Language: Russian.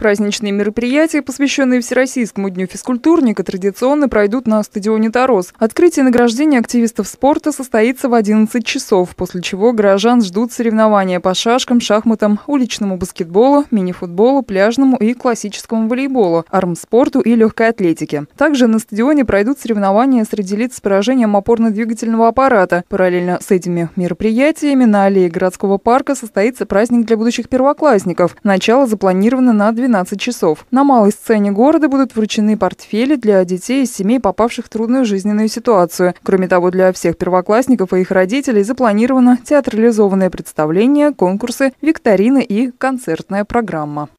Праздничные мероприятия, посвященные Всероссийскому дню физкультурника, традиционно пройдут на стадионе «Тарос». Открытие награждения активистов спорта состоится в 11 часов, после чего горожан ждут соревнования по шашкам, шахматам, уличному баскетболу, мини-футболу, пляжному и классическому волейболу, армспорту и легкой атлетике. Также на стадионе пройдут соревнования среди лиц с поражением опорно-двигательного аппарата. Параллельно с этими мероприятиями на аллее городского парка состоится праздник для будущих первоклассников. Начало запланировано на 12 12 часов. На малой сцене города будут вручены портфели для детей из семей, попавших в трудную жизненную ситуацию. Кроме того, для всех первоклассников и их родителей запланировано театрализованное представление, конкурсы, викторины и концертная программа.